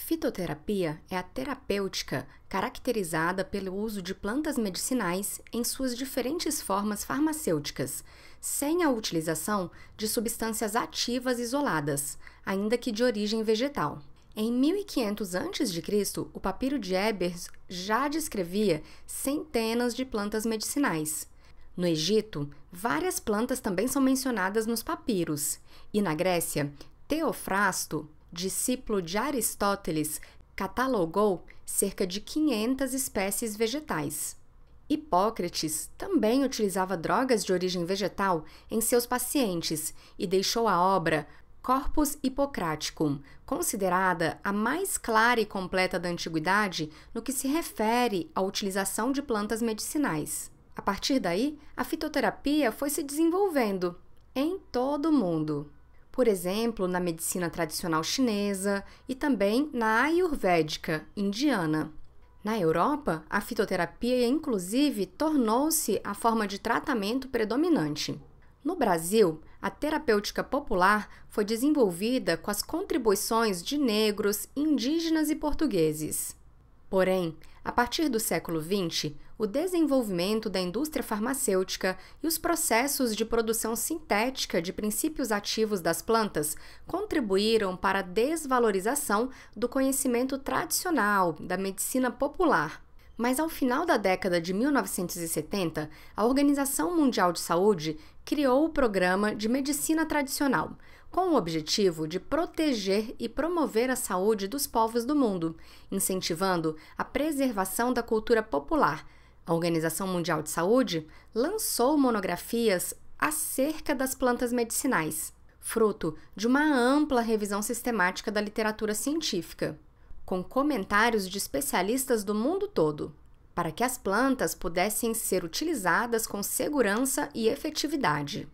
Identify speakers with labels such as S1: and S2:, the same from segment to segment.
S1: Fitoterapia é a terapêutica caracterizada pelo uso de plantas medicinais em suas diferentes formas farmacêuticas, sem a utilização de substâncias ativas isoladas, ainda que de origem vegetal. Em 1500 a.C., o papiro de Ebers já descrevia centenas de plantas medicinais. No Egito, várias plantas também são mencionadas nos papiros, e na Grécia, Teofrasto discípulo de Aristóteles, catalogou cerca de 500 espécies vegetais. Hipócrates também utilizava drogas de origem vegetal em seus pacientes e deixou a obra Corpus Hippocraticum, considerada a mais clara e completa da antiguidade no que se refere à utilização de plantas medicinais. A partir daí, a fitoterapia foi se desenvolvendo em todo o mundo por exemplo, na medicina tradicional chinesa e também na ayurvédica indiana. Na Europa, a fitoterapia inclusive tornou-se a forma de tratamento predominante. No Brasil, a terapêutica popular foi desenvolvida com as contribuições de negros, indígenas e portugueses. Porém, a partir do século XX, o desenvolvimento da indústria farmacêutica e os processos de produção sintética de princípios ativos das plantas contribuíram para a desvalorização do conhecimento tradicional da medicina popular. Mas ao final da década de 1970, a Organização Mundial de Saúde criou o Programa de Medicina Tradicional, com o objetivo de proteger e promover a saúde dos povos do mundo, incentivando a preservação da cultura popular. A Organização Mundial de Saúde lançou monografias acerca das plantas medicinais, fruto de uma ampla revisão sistemática da literatura científica, com comentários de especialistas do mundo todo, para que as plantas pudessem ser utilizadas com segurança e efetividade.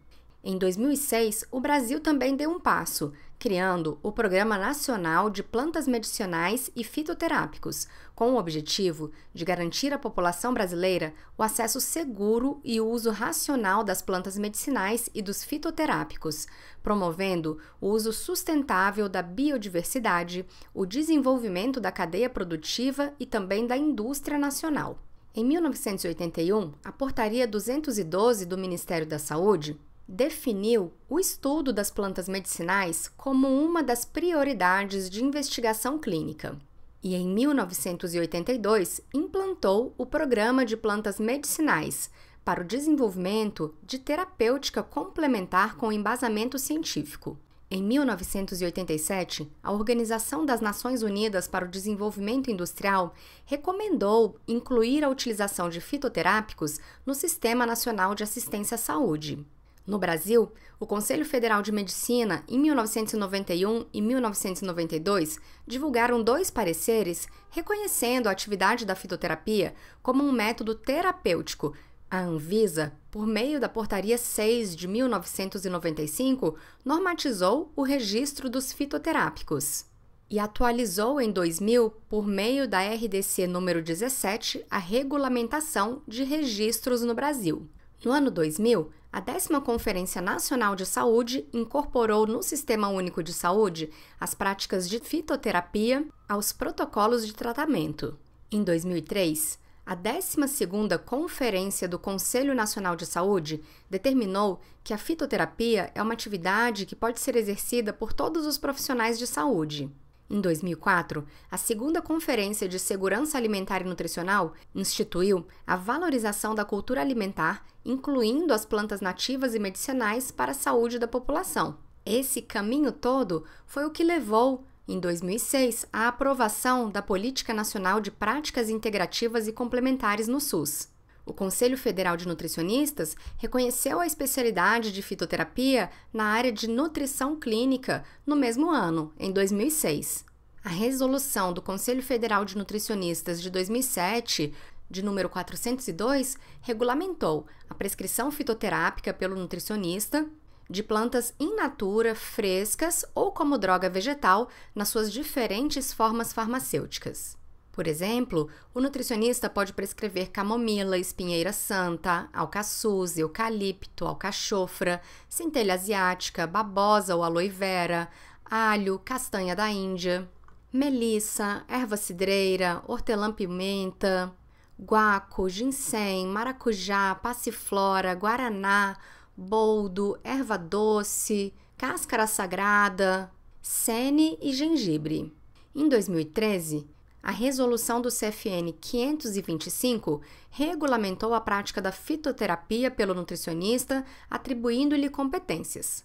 S1: Em 2006, o Brasil também deu um passo, criando o Programa Nacional de Plantas Medicinais e Fitoterápicos, com o objetivo de garantir à população brasileira o acesso seguro e o uso racional das plantas medicinais e dos fitoterápicos, promovendo o uso sustentável da biodiversidade, o desenvolvimento da cadeia produtiva e também da indústria nacional. Em 1981, a Portaria 212 do Ministério da Saúde definiu o estudo das plantas medicinais como uma das prioridades de investigação clínica e, em 1982, implantou o Programa de Plantas Medicinais para o desenvolvimento de terapêutica complementar com embasamento científico. Em 1987, a Organização das Nações Unidas para o Desenvolvimento Industrial recomendou incluir a utilização de fitoterápicos no Sistema Nacional de Assistência à Saúde. No Brasil, o Conselho Federal de Medicina, em 1991 e 1992, divulgaram dois pareceres reconhecendo a atividade da fitoterapia como um método terapêutico. A Anvisa, por meio da Portaria 6 de 1995, normatizou o registro dos fitoterápicos e atualizou em 2000, por meio da RDC número 17, a regulamentação de registros no Brasil. No ano 2000, a décima Conferência Nacional de Saúde incorporou no Sistema Único de Saúde as práticas de fitoterapia aos protocolos de tratamento. Em 2003, a 12 Conferência do Conselho Nacional de Saúde determinou que a fitoterapia é uma atividade que pode ser exercida por todos os profissionais de saúde. Em 2004, a segunda Conferência de Segurança Alimentar e Nutricional instituiu a valorização da cultura alimentar, incluindo as plantas nativas e medicinais para a saúde da população. Esse caminho todo foi o que levou, em 2006, à aprovação da Política Nacional de Práticas Integrativas e Complementares no SUS. O Conselho Federal de Nutricionistas reconheceu a especialidade de fitoterapia na área de nutrição clínica no mesmo ano, em 2006. A resolução do Conselho Federal de Nutricionistas de 2007 de número 402, regulamentou a prescrição fitoterápica pelo nutricionista de plantas in natura, frescas ou como droga vegetal nas suas diferentes formas farmacêuticas. Por exemplo, o nutricionista pode prescrever camomila, espinheira santa, alcaçuz, eucalipto, alcachofra, centelha asiática, babosa ou aloe vera, alho, castanha da Índia, melissa, erva cidreira, hortelã-pimenta, guaco, ginseng, maracujá, passiflora, guaraná, boldo, erva doce, cáscara sagrada, sene e gengibre. Em 2013, a resolução do CFN 525 regulamentou a prática da fitoterapia pelo nutricionista, atribuindo-lhe competências.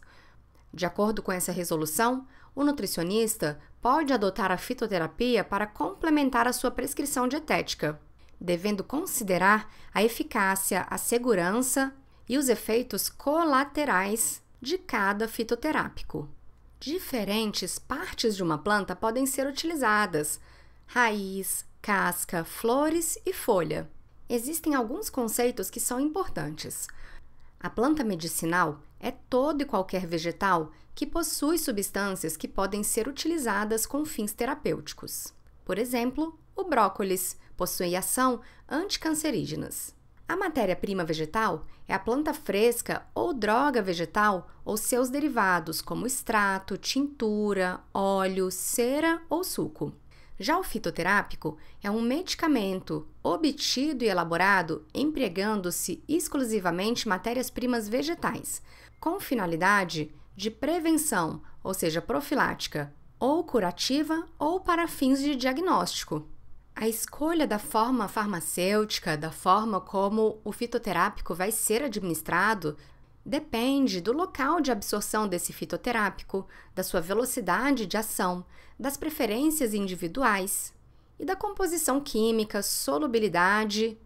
S1: De acordo com essa resolução, o nutricionista pode adotar a fitoterapia para complementar a sua prescrição dietética, devendo considerar a eficácia, a segurança e os efeitos colaterais de cada fitoterápico. Diferentes partes de uma planta podem ser utilizadas, raiz, casca, flores e folha. Existem alguns conceitos que são importantes. A planta medicinal é todo e qualquer vegetal que possui substâncias que podem ser utilizadas com fins terapêuticos. Por exemplo, o brócolis possui ação anticancerígenas. A matéria-prima vegetal é a planta fresca ou droga vegetal ou seus derivados, como extrato, tintura, óleo, cera ou suco. Já o fitoterápico é um medicamento obtido e elaborado empregando-se exclusivamente matérias-primas vegetais, com finalidade de prevenção, ou seja, profilática, ou curativa ou para fins de diagnóstico. A escolha da forma farmacêutica, da forma como o fitoterápico vai ser administrado, Depende do local de absorção desse fitoterápico, da sua velocidade de ação, das preferências individuais e da composição química, solubilidade,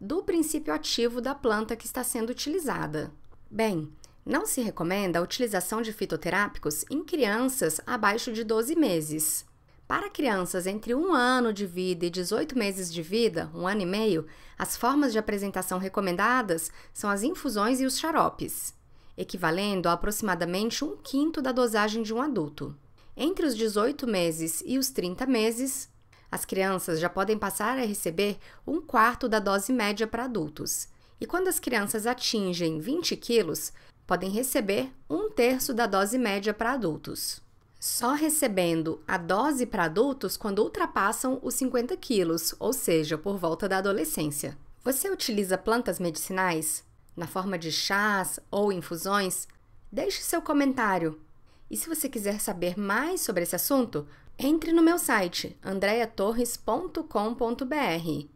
S1: do princípio ativo da planta que está sendo utilizada. Bem, não se recomenda a utilização de fitoterápicos em crianças abaixo de 12 meses. Para crianças entre um ano de vida e 18 meses de vida, um ano e meio, as formas de apresentação recomendadas são as infusões e os xaropes, equivalendo a aproximadamente um quinto da dosagem de um adulto. Entre os 18 meses e os 30 meses, as crianças já podem passar a receber um quarto da dose média para adultos. E quando as crianças atingem 20 quilos, podem receber um terço da dose média para adultos só recebendo a dose para adultos quando ultrapassam os 50 quilos, ou seja, por volta da adolescência. Você utiliza plantas medicinais na forma de chás ou infusões? Deixe seu comentário. E se você quiser saber mais sobre esse assunto, entre no meu site andreatorres.com.br.